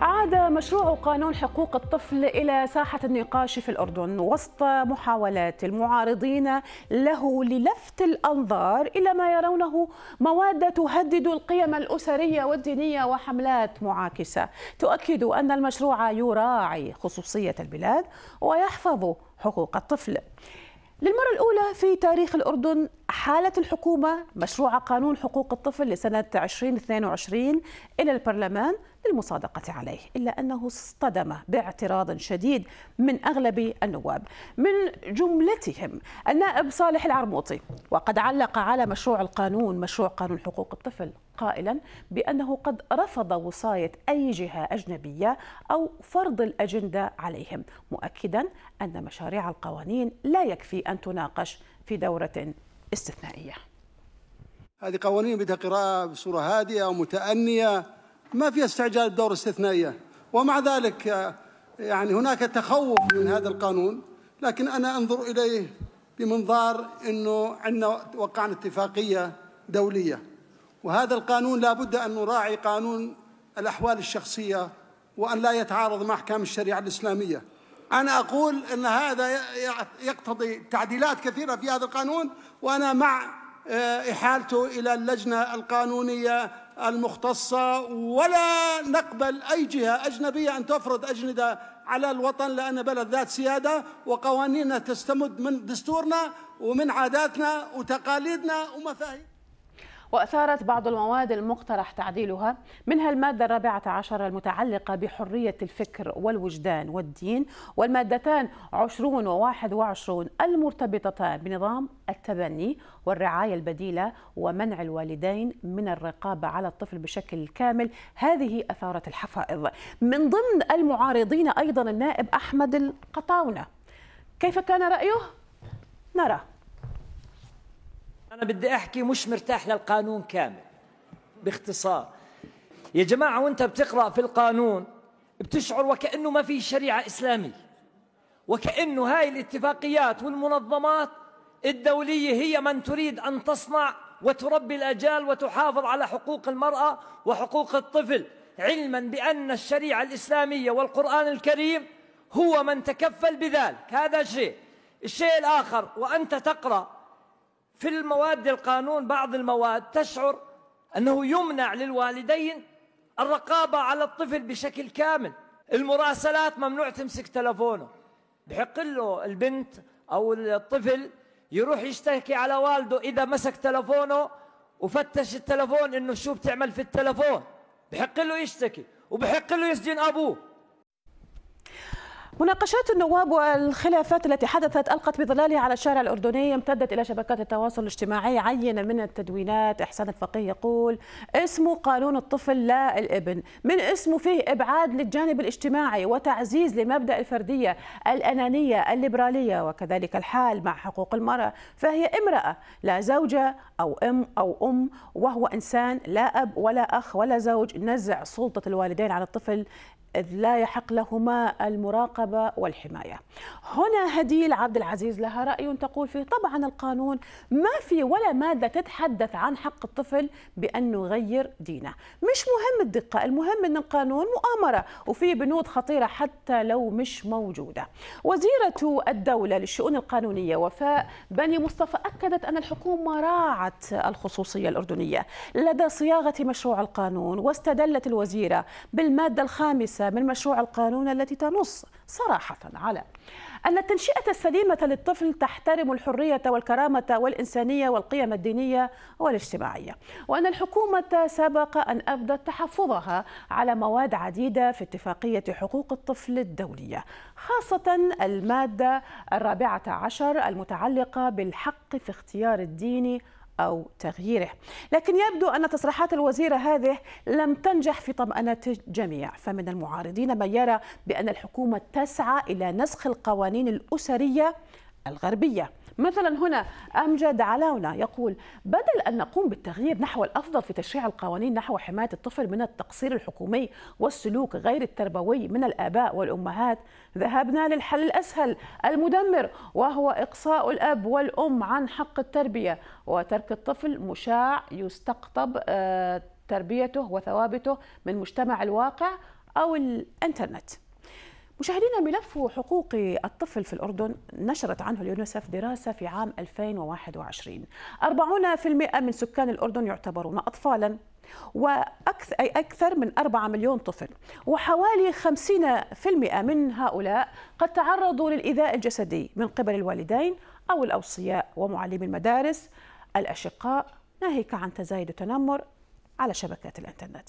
عاد مشروع قانون حقوق الطفل إلى ساحة النقاش في الأردن وسط محاولات المعارضين له للفت الأنظار إلى ما يرونه مواد تهدد القيم الأسرية والدينية وحملات معاكسة تؤكد أن المشروع يراعي خصوصية البلاد ويحفظ حقوق الطفل للمرة الأولى في تاريخ الأردن حالة الحكومة مشروع قانون حقوق الطفل لسنة 2022 إلى البرلمان للمصادقة عليه إلا أنه اصطدم باعتراض شديد من أغلب النواب من جملتهم النائب صالح العرموطي وقد علق على مشروع القانون مشروع قانون حقوق الطفل قائلا بأنه قد رفض وصاية أي جهة أجنبية أو فرض الأجندة عليهم مؤكدا أن مشاريع القوانين لا يكفي أن تناقش في دورة استثنائية هذه قوانين بدها قراءة بصورة هادئة ومتأنية ما فيها استعجال بدور استثنائية ومع ذلك آه، يعني هناك تخوف من هذا القانون لكن أنا أنظر إليه بمنظار أنه عندنا وقعنا اتفاقية دولية وهذا القانون لا بد أن نراعي قانون الأحوال الشخصية وأن لا يتعارض مع أحكام الشريعة الإسلامية أنا أقول أن هذا يقتضي تعديلات كثيرة في هذا القانون وأنا مع آه، إحالته إلى اللجنة القانونية المختصة ولا نقبل أي جهة أجنبية أن تفرض أجندة على الوطن لأن بلد ذات سيادة وقوانيننا تستمد من دستورنا ومن عاداتنا وتقاليدنا ومفاهيمنا وأثارت بعض المواد المقترح تعديلها منها المادة الرابعة عشر المتعلقة بحرية الفكر والوجدان والدين والمادتان عشرون وواحد وعشرون المرتبطتان بنظام التبني والرعاية البديلة ومنع الوالدين من الرقابة على الطفل بشكل كامل هذه أثارت الحفائظ من ضمن المعارضين أيضا النائب أحمد القطاونة كيف كان رأيه؟ نرى أنا بدي أحكي مش مرتاح للقانون كامل باختصار يا جماعة وانت بتقرأ في القانون بتشعر وكأنه ما في شريعة إسلامية وكأنه هاي الاتفاقيات والمنظمات الدولية هي من تريد أن تصنع وتربي الأجال وتحافظ على حقوق المرأة وحقوق الطفل علما بأن الشريعة الإسلامية والقرآن الكريم هو من تكفل بذلك هذا شيء الشيء الآخر وأنت تقرأ في المواد القانون بعض المواد تشعر أنه يمنع للوالدين الرقابة على الطفل بشكل كامل المراسلات ممنوع تمسك تلفونه بحق له البنت أو الطفل يروح يشتكي على والده إذا مسك تلفونه وفتش التلفون إنه شو بتعمل في التلفون بحق له يشتكي وبحق له يسجن أبوه مناقشات النواب والخلافات التي حدثت ألقت بظلالها على الشارع الأردني امتدت إلى شبكات التواصل الاجتماعي عين من التدوينات إحسان الفقيه يقول اسمه قانون الطفل لا الابن من اسمه فيه إبعاد للجانب الاجتماعي وتعزيز لمبدأ الفردية الأنانية الليبرالية وكذلك الحال مع حقوق المرأة فهي امرأة لا زوجة أو أم أو أم وهو إنسان لا أب ولا أخ ولا زوج نزع سلطة الوالدين على الطفل إذ لا يحق لهما المراقبة والحماية هنا هديل عبد العزيز لها رأي تقول فيه طبعا القانون ما في ولا مادة تتحدث عن حق الطفل بأنه يغير دينه مش مهم الدقة المهم أن القانون مؤامرة وفي بنود خطيرة حتى لو مش موجودة وزيرة الدولة للشؤون القانونية وفاء بني مصطفى أكدت أن الحكومة راعت الخصوصية الأردنية لدى صياغة مشروع القانون واستدلت الوزيرة بالمادة الخامسة من مشروع القانون التي تنص صراحة على أن التنشئة السليمة للطفل تحترم الحرية والكرامة والإنسانية والقيم الدينية والاجتماعية وأن الحكومة سبق أن أبدت تحفظها على مواد عديدة في اتفاقية حقوق الطفل الدولية خاصة المادة الرابعة عشر المتعلقة بالحق في اختيار الدين أو تغييره لكن يبدو أن تصريحات الوزيرة هذه لم تنجح في طمأنة الجميع فمن المعارضين من يرى بأن الحكومة تسعى إلى نسخ القوانين الأسرية الغربية مثلا هنا أمجد علاونة يقول بدل أن نقوم بالتغيير نحو الأفضل في تشريع القوانين نحو حماية الطفل من التقصير الحكومي والسلوك غير التربوي من الآباء والأمهات ذهبنا للحل الأسهل المدمر وهو إقصاء الأب والأم عن حق التربية وترك الطفل مشاع يستقطب آه، تربيته وثوابته من مجتمع الواقع أو الإنترنت مشاهدينا ملف حقوق الطفل في الأردن نشرت عنه اليونيسف دراسة في عام 2021 40% من سكان الأردن يعتبرون أطفالا وأكثر أي أكثر من 4 مليون طفل وحوالي 50% من هؤلاء قد تعرضوا للإيذاء الجسدي من قبل الوالدين أو الأوصياء ومعلمي المدارس الأشقاء ناهيك عن تزايد التنمر على شبكات الإنترنت